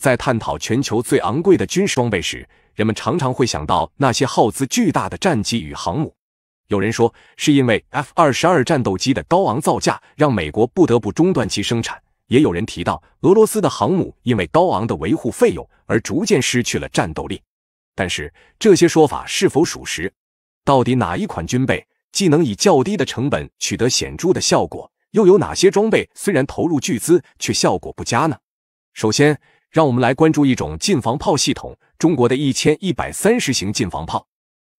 在探讨全球最昂贵的军事装备时，人们常常会想到那些耗资巨大的战机与航母。有人说，是因为 F 二十二战斗机的高昂造价让美国不得不中断其生产；也有人提到，俄罗斯的航母因为高昂的维护费用而逐渐失去了战斗力。但是，这些说法是否属实？到底哪一款军备既能以较低的成本取得显著的效果，又有哪些装备虽然投入巨资却效果不佳呢？首先，让我们来关注一种近防炮系统——中国的一千一百三十型近防炮。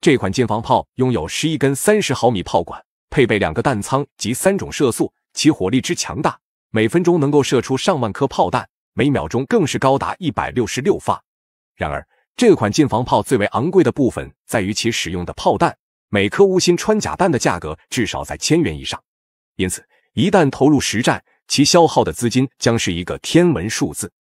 这款近防炮拥有十一根三十毫米炮管，配备两个弹仓及三种射速，其火力之强大，每分钟能够射出上万颗炮弹，每秒钟更是高达一百六十六发。然而，这款近防炮最为昂贵的部分在于其使用的炮弹，每颗钨芯穿甲弹的价格至少在千元以上。因此，一旦投入实战，其消耗的资金将是一个天文数字。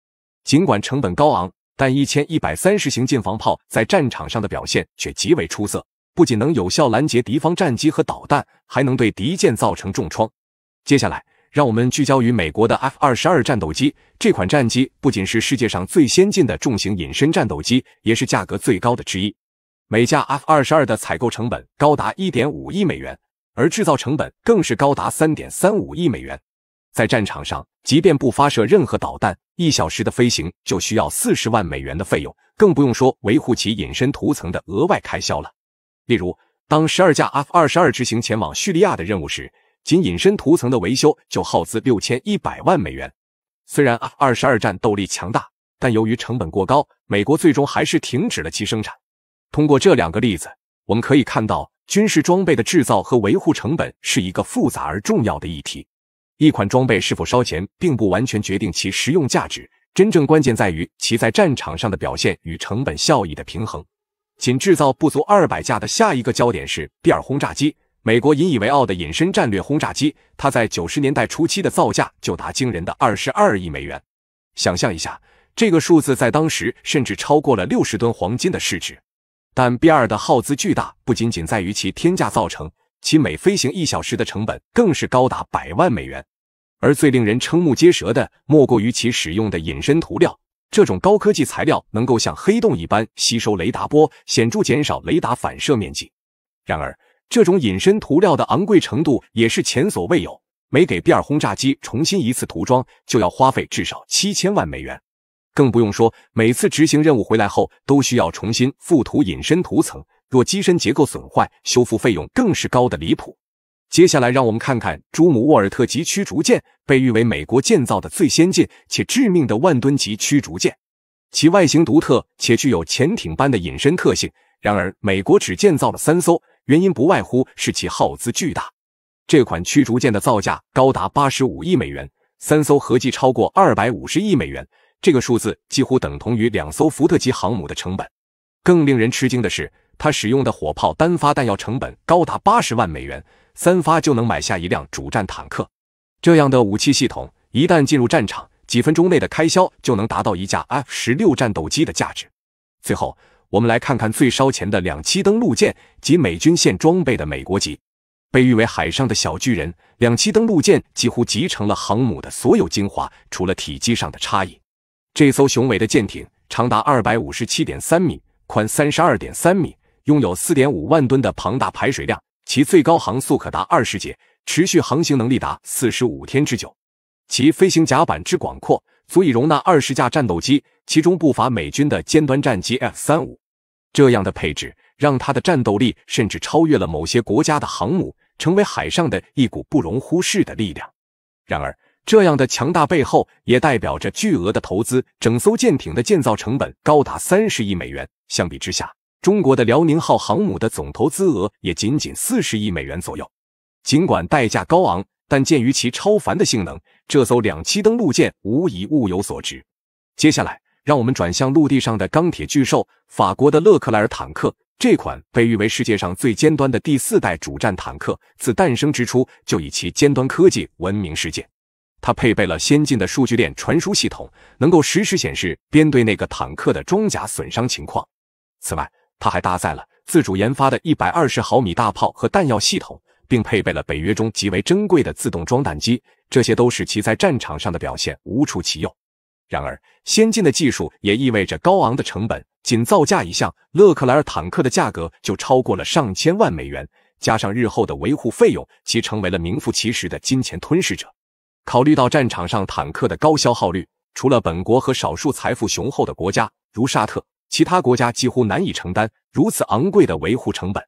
尽管成本高昂，但一千一百三十型近防炮在战场上的表现却极为出色，不仅能有效拦截敌方战机和导弹，还能对敌舰造成重创。接下来，让我们聚焦于美国的 F 二十二战斗机。这款战机不仅是世界上最先进的重型隐身战斗机，也是价格最高的之一。每架 F 二十二的采购成本高达一点五亿美元，而制造成本更是高达三点三五亿美元。在战场上，即便不发射任何导弹，一小时的飞行就需要四十万美元的费用，更不用说维护其隐身涂层的额外开销了。例如，当十二架 F 二十二执行前往叙利亚的任务时，仅隐身涂层的维修就耗资六千一百万美元。虽然 F 二十二战斗力强大，但由于成本过高，美国最终还是停止了其生产。通过这两个例子，我们可以看到军事装备的制造和维护成本是一个复杂而重要的议题。一款装备是否烧钱，并不完全决定其实用价值，真正关键在于其在战场上的表现与成本效益的平衡。仅制造不足二百架的下一个焦点是 B 二轰炸机，美国引以为傲的隐身战略轰炸机，它在九十年代初期的造价就达惊人的二十二亿美元。想象一下，这个数字在当时甚至超过了六十吨黄金的市值。但 B 二的耗资巨大，不仅仅在于其天价造成，其每飞行一小时的成本更是高达百万美元。而最令人瞠目结舌的，莫过于其使用的隐身涂料。这种高科技材料能够像黑洞一般吸收雷达波，显著减少雷达反射面积。然而，这种隐身涂料的昂贵程度也是前所未有。每给 B 二轰炸机重新一次涂装，就要花费至少七千万美元。更不用说每次执行任务回来后，都需要重新覆涂隐身涂层。若机身结构损坏，修复费用更是高的离谱。接下来，让我们看看朱姆沃尔特级驱逐舰，被誉为美国建造的最先进且致命的万吨级驱逐舰。其外形独特，且具有潜艇般的隐身特性。然而，美国只建造了三艘，原因不外乎是其耗资巨大。这款驱逐舰的造价高达八十五亿美元，三艘合计超过二百五十亿美元。这个数字几乎等同于两艘福特级航母的成本。更令人吃惊的是，它使用的火炮单发弹药成本高达八十万美元。三发就能买下一辆主战坦克，这样的武器系统一旦进入战场，几分钟内的开销就能达到一架 F 十六战斗机的价值。最后，我们来看看最烧钱的两栖登陆舰及美军现装备的美国级，被誉为海上的小巨人。两栖登陆舰几乎集成了航母的所有精华，除了体积上的差异。这艘雄伟的舰艇长达二百五十七点三米，宽三十二点三米，拥有四点五万吨的庞大排水量。其最高航速可达二十节，持续航行能力达四十五天之久。其飞行甲板之广阔，足以容纳二十架战斗机，其中不乏美军的尖端战机 F 三五。这样的配置，让它的战斗力甚至超越了某些国家的航母，成为海上的一股不容忽视的力量。然而，这样的强大背后，也代表着巨额的投资。整艘舰艇的建造成本高达三十亿美元。相比之下，中国的辽宁号航母的总投资额也仅仅四十亿美元左右，尽管代价高昂，但鉴于其超凡的性能，这艘两栖登陆舰无疑物有所值。接下来，让我们转向陆地上的钢铁巨兽——法国的勒克莱尔坦克。这款被誉为世界上最尖端的第四代主战坦克，自诞生之初就以其尖端科技闻名世界。它配备了先进的数据链传输系统，能够实时显示编队那个坦克的装甲损伤情况。此外，它还搭载了自主研发的120毫米大炮和弹药系统，并配备了北约中极为珍贵的自动装弹机，这些都使其在战场上的表现无出其右。然而，先进的技术也意味着高昂的成本，仅造价一项，勒克莱尔坦克的价格就超过了上千万美元，加上日后的维护费用，其成为了名副其实的金钱吞噬者。考虑到战场上坦克的高消耗率，除了本国和少数财富雄厚的国家，如沙特。其他国家几乎难以承担如此昂贵的维护成本。